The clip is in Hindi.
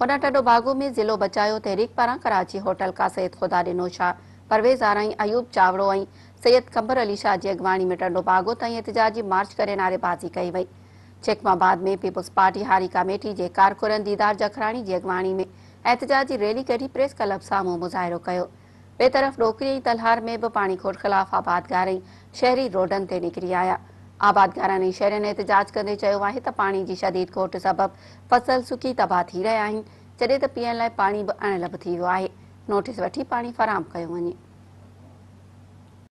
होडा टडोबागो में ज़िलो बचायो तहरीक पारां कराची होटल का सैद खुदा ॾिनो शाह परवेज़ आरई अयूब चावड़ो ऐं सैयद कंबर अली शाह जी अॻवाणी में टंडोबागो ताईं एहतिजाजी मार्च कर नारेबाज़ी कई वई चेकमाबाद में पीपुल्स पार्टी हारी कमेटी के कारकुन दीदार जखराणी जी अॻवाणी में एहतिजाजी रैली कढी प्रेस क्लब साम्हूं मुज़ाहिरो कयो ॿिए तरफ़ डोकरी तलहार में बि पाणी ख़िलाफ़ आबादगार शहरी रोडनि ते निकिरी आया आबादगारनि शहरनि ऐतिजाज कंदे चयो आहे त पाणी जी शदीद खोट सबबि फसल सुकी तबाह थी रहिया आहिनि जॾहिं त पीअण लाइ पाणी बि अणलभ थी वियो आहे नोटिस वठी पाणी फराम कयो वञे